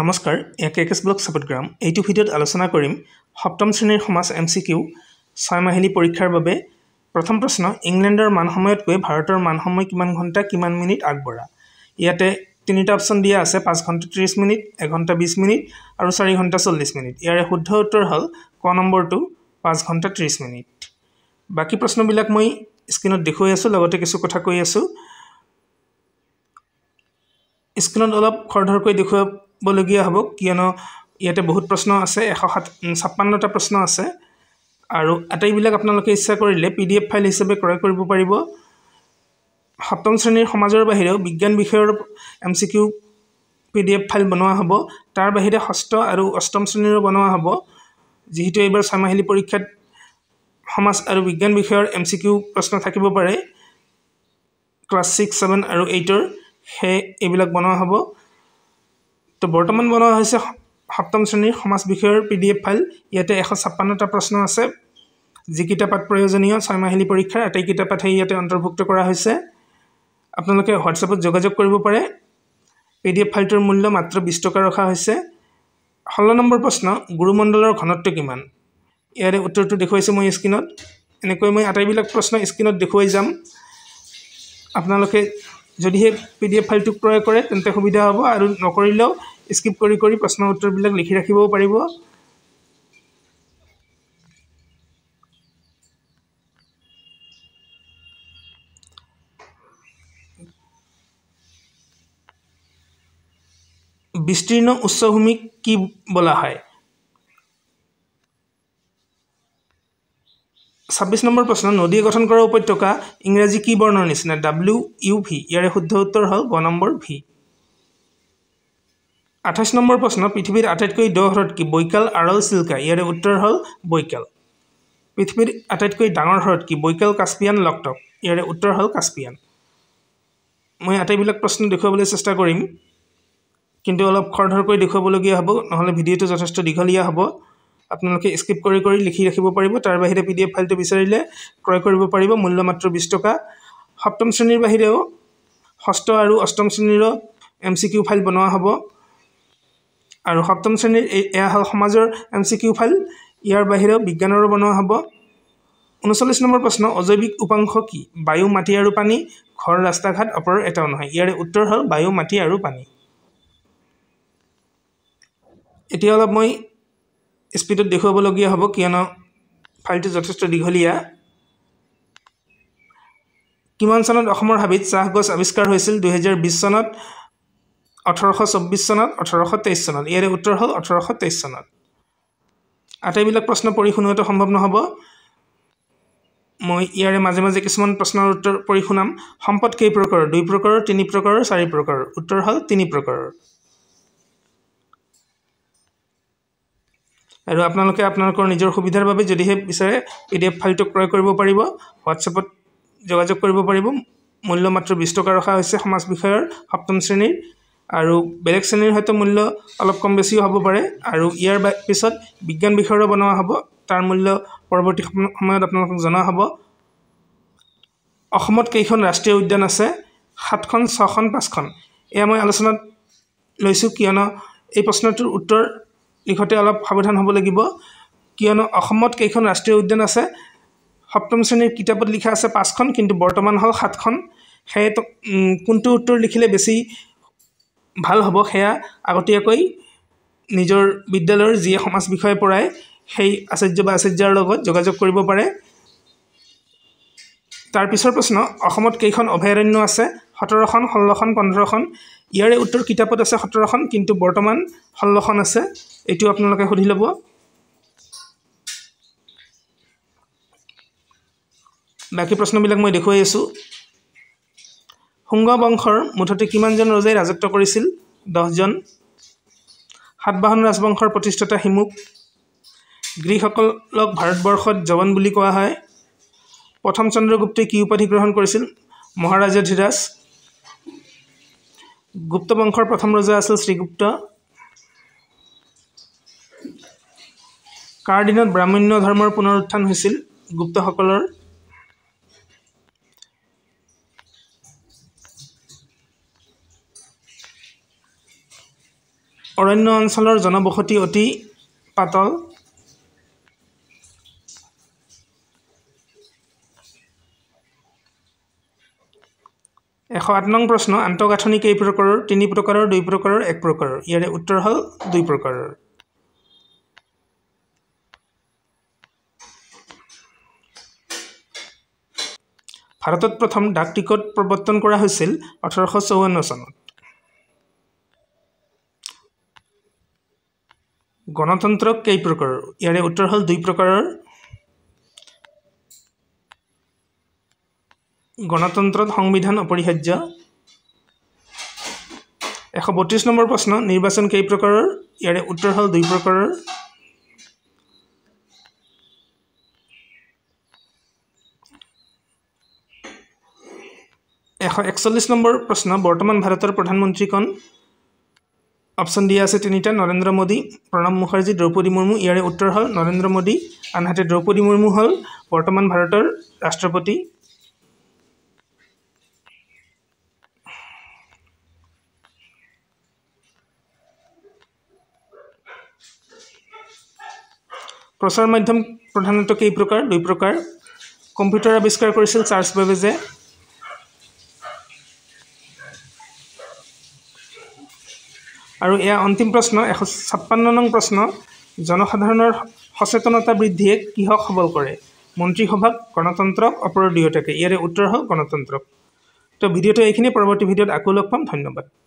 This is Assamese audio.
নমস্কাৰ এ কে কেছ ব্লক চাপত গ্ৰাম এইটো ভিডিঅ'ত আলোচনা কৰিম সপ্তম শ্ৰেণীৰ সমাজ এম চি কিউ ছয়মাহিলী পৰীক্ষাৰ বাবে প্ৰথম প্ৰশ্ন ইংলেণ্ডৰ মান সময়তকৈ ভাৰতৰ মানসময় কিমান ঘণ্টা কিমান মিনিট আগবঢ়া ইয়াতে তিনিটা অপশ্যন দিয়া আছে পাঁচ ঘণ্টা ত্ৰিছ মিনিট এঘণ্টা বিছ মিনিট আৰু চাৰি ঘণ্টা চল্লিছ মিনিট ইয়াৰে শুদ্ধ উত্তৰ হ'ল ক নম্বৰটো পাঁচ ঘণ্টা ত্ৰিছ মিনিট বাকী প্ৰশ্নবিলাক মই স্ক্ৰীণত দেখুৱাই আছোঁ লগতে কিছু কথা কৈ আছোঁ স্ক্ৰীণত অলপ খৰধৰকৈ দেখুৱাই ল'বলগীয়া হ'ব কিয়নো ইয়াতে বহুত প্ৰশ্ন আছে এশ সাত ছাপ্পান্নটা প্ৰশ্ন আছে আৰু আটাইবিলাক আপোনালোকে ইচ্ছা কৰিলে পি ডি এফ ফাইল হিচাপে ক্ৰয় কৰিব পাৰিব সপ্তম শ্ৰেণীৰ সমাজৰ বাহিৰেও বিজ্ঞান বিষয়ৰ M C Q P D F file বনোৱা হ'ব তাৰ বাহিৰে ষষ্ঠ আৰু অষ্টম শ্ৰেণীৰো বনোৱা হ'ব যিহেতু এইবাৰ ছয়মাহিলী পৰীক্ষাত সমাজ আৰু বিজ্ঞান বিষয়ৰ এম চি কিউ প্ৰশ্ন থাকিব পাৰে ক্লাছ ছিক্স ছেভেন আৰু এইটৰ সেই এইবিলাক বনোৱা হ'ব তো বৰ্তমান বনোৱা হৈছে সপ্তম শ্ৰেণীৰ সমাজ বিষয়ৰ পি ডি এফ ফাইল ইয়াতে এশ ছাপ্পন্নটা প্ৰশ্ন আছে যিকেইটা পাঠ প্ৰয়োজনীয় ছয়মাহিলী পৰীক্ষাৰ আটাইকেইটা পাঠেই ইয়াতে অন্তৰ্ভুক্ত কৰা হৈছে আপোনালোকে হোৱাটছএপত যোগাযোগ কৰিব পাৰে পি ডি এফ ফাইলটোৰ মূল্য মাত্ৰ বিছ টকা ৰখা হৈছে ষোল্ল নম্বৰ প্ৰশ্ন গুৰুমণ্ডলৰ ঘনত্ব কিমান ইয়াৰে উত্তৰটো দেখুৱাইছোঁ মই স্ক্ৰীণত এনেকৈ মই আটাইবিলাক প্ৰশ্ন স্ক্ৰীণত দেখুৱাই যাম আপোনালোকে যদিহে পি ডি এফ ফাইলটো ক্ৰয় কৰে তেন্তে সুবিধা হ'ব আৰু নকৰিলেও স্কিপ কৰি কৰি প্ৰশ্ন উত্তৰবিলাক লিখি ৰাখিব পাৰিব বিস্তীৰ্ণ উচ্চভূমিক কি বলা হয় ছাব্বিছ নম্বৰ প্ৰশ্ন নদী গঠন কৰা উপত্যকা ইংৰাজী কি বৰ্ণৰ নিচিনা ডাব্লিউ ইউ ভি ইয়াৰে শুদ্ধ উত্তৰ হ'ল গ নম্বৰ ভি আঠাইছ নম্বৰ প্ৰশ্ন পৃথিৱীৰ আটাইতকৈ দ হ্ৰদ কি বৈকাল আৰল চিল্কা ইয়াৰে উত্তৰ হ'ল বৈকাল পৃথিৱীৰ আটাইতকৈ ডাঙৰ হ্ৰদ কি বৈকাল কাস্পিয়ান লকটক ইয়াৰে উত্তৰ হ'ল কাস্পিয়ান মই আটাইবিলাক প্ৰশ্ন দেখুৱাবলৈ চেষ্টা কৰিম কিন্তু অলপ খৰধৰকৈ দেখুৱাবলগীয়া হ'ব নহ'লে ভিডিঅ'টো যথেষ্ট দীঘলীয়া হ'ব আপোনালোকে স্কিপ কৰি কৰি লিখি ৰাখিব পাৰিব তাৰ বাহিৰে পি ডি এফ ফাইলটো বিচাৰিলে ক্ৰয় কৰিব পাৰিব মূল্য মাত্ৰ বিছ টকা সপ্তম শ্ৰেণীৰ বাহিৰেও ষষ্ঠ আৰু অষ্টম শ্ৰেণীৰো এম চি কিউ ফাইল বনোৱা হ'ব আৰু সপ্তম শ্ৰেণীৰ এই এয়া হ'ল সমাজৰ এম চি কিউ ফাইল ইয়াৰ বাহিৰেও বিজ্ঞানৰো বনোৱা হ'ব ঊনচল্লিছ নম্বৰ প্ৰশ্ন অজৈৱিক উপাংশ কি বায়ু মাটি আৰু পানী ঘৰ ৰাস্তা ঘাট অপৰৰ এটাও নহয় ইয়াৰে উত্তৰ হ'ল বায়ু মাটি আৰু পানী এতিয়া অলপ মই স্পীডত দেখুৱাবলগীয়া হ'ব কিয়নো ফাইলটো যথেষ্ট দীঘলীয়া কিমান চনত অসমৰ হাবিত চাহ গছ আৱিষ্কাৰ হৈছিল দুহেজাৰ বিছ চনত ওঠৰশ চৌব্বিছ চনত ওঠৰশ তেইছ চনত ইয়াৰে উত্তৰ হ'ল ওঠৰশ তেইছ চনত আটাইবিলাক প্ৰশ্ন পঢ়ি শুনোৱাটো সম্ভৱ নহ'ব মই ইয়াৰে মাজে মাজে কিছুমান প্ৰশ্নৰ উত্তৰ পঢ়ি শুনাম সম্পদ কেই প্ৰকাৰৰ দুই প্ৰকাৰৰ তিনি প্ৰকাৰৰ চাৰি প্ৰকাৰৰ উত্তৰ হ'ল তিনি প্ৰকাৰৰ আৰু আপোনালোকে আপোনালোকৰ নিজৰ সুবিধাৰ বাবে যদিহে বিচাৰে পি ডি এফ ফাইলটো ক্ৰয় কৰিব পাৰিব হোৱাটছএপত যোগাযোগ কৰিব পাৰিব মূল্য মাত্ৰ বিছ টকা ৰখা হৈছে সমাজ বিষয়ৰ সপ্তম শ্ৰেণীৰ আৰু বেলেগ শ্ৰেণীৰ হয়তো মূল্য অলপ কম বেছিও হ'ব পাৰে আৰু ইয়াৰ পিছত বিজ্ঞান বিষয়ৰো বনোৱা হ'ব তাৰ মূল্য পৰৱৰ্তী সময়ত আপোনালোকক জনা হ'ব অসমত কেইখন ৰাষ্ট্ৰীয় উদ্যান আছে সাতখন ছখন পাঁচখন এয়া মই আলোচনাত লৈছোঁ কিয়নো এই প্ৰশ্নটোৰ উত্তৰ লিখোঁতে অলপ সাৱধান হ'ব লাগিব কিয়নো অসমত কেইখন ৰাষ্ট্ৰীয় উদ্যান আছে সপ্তম শ্ৰেণীৰ কিতাপত লিখা আছে পাঁচখন কিন্তু বৰ্তমান হ'ল সাতখন সেয়ে কোনটো উত্তৰ লিখিলে বেছি ভাল হ'ব সেয়া আগতীয়াকৈ নিজৰ বিদ্যালয়ৰ যিয়ে সমাজ বিষয়ে পৰাই সেই আচাৰ্য বা আচাৰ্যাৰ লগত যোগাযোগ কৰিব পাৰে তাৰ পিছৰ প্ৰশ্ন অসমত কেইখন অভয়াৰণ্য আছে সোতৰখন ষোল্লখন পোন্ধৰখন ইয়াৰে উত্তৰ কিতাপত আছে সোতৰখন কিন্তু বৰ্তমান ষোল্লখন আছে এইটো আপোনালোকে সুধি ল'ব বাকী প্ৰশ্নবিলাক মই দেখুৱাই আছোঁ শুংগ বংশৰ মুঠতে কিমানজন ৰজাই ৰাজত্ব কৰিছিল দহজন সাতবাহন ৰাজবংশৰ প্ৰতিষ্ঠাতা হিমুক গ্ৰীকসকলক ভাৰতবৰ্ষত জৱন বুলি কোৱা হয় প্ৰথম চন্দ্ৰগুপ্তই কি উপাধি গ্ৰহণ কৰিছিল মহাৰাজা ধীৰাজ গুপ্ত বংশৰ প্ৰথম ৰজা আছিল শ্ৰীগুপ্ত কাৰ দিনত ব্ৰাহ্মণ্য ধৰ্মৰ পুনৰ উত্থান হৈছিল গুপ্তসকলৰ অৰণ্য অঞ্চলৰ জনবসতি অতি পাতল এশ আঠ নং প্ৰশ্ন আন্তঃগাঁথনি কেই প্ৰকাৰৰ তিনি প্ৰকাৰৰ দুই প্ৰকাৰৰ এক প্ৰকাৰৰ ইয়াৰে উত্তৰ হ'ল দুই প্ৰকাৰৰ ভাৰতত প্ৰথম ডাক টিকট প্ৰৱৰ্তন কৰা হৈছিল ওঠৰশ চৌৱন্ন চনত গণতন্ত্ৰ কেই প্ৰকাৰৰ ইয়াৰে উত্তৰ হ'ল দুই প্ৰকাৰৰ গণতন্ত্ৰত সংবিধান অপৰিহাৰ্য এশ বত্ৰিছ নম্বৰ প্ৰশ্ন নিৰ্বাচন কেই প্ৰকাৰৰ ইয়াৰে উত্তৰ হ'ল দুই প্ৰকাৰৰ এশ একচল্লিছ নম্বর প্ৰশ্ন বৰ্তমান ভাৰতৰ প্রধানমন্ত্রী কন অপশ্যন দিয়া আছে তিনিটা নৰেন্দ্ৰ মোদী প্ৰণৱ মুখাৰ্জী দ্ৰৌপদী মুৰ্মু ইয়াৰে উত্তৰ হ'ল নৰেন্দ্ৰ মোদী আনহাতে দ্ৰৌপদী মুৰ্মু হ'ল বৰ্তমান ভাৰতৰ ৰাষ্ট্ৰপতি প্ৰচাৰ মাধ্যম প্ৰধানত কেই প্ৰকাৰ দুই প্ৰকাৰ কম্পিউটাৰ আৱিষ্কাৰ কৰিছিল চাৰ্লছ বেবেজে আৰু এয়া অন্তিম প্ৰশ্ন এশ ছাপ্পন্ন নং প্ৰশ্ন জনসাধাৰণৰ সচেতনতা বৃদ্ধিয়ে কিহক সবল কৰে মন্ত্ৰীসভাক গণতন্ত্ৰক অপৰ দুয়োটাকে ইয়াৰে উত্তৰ হ'ল গণতন্ত্ৰক তো ভিডিঅ'টো এইখিনি পৰৱৰ্তী ভিডিঅ'ত আকৌ লগ পাম ধন্যবাদ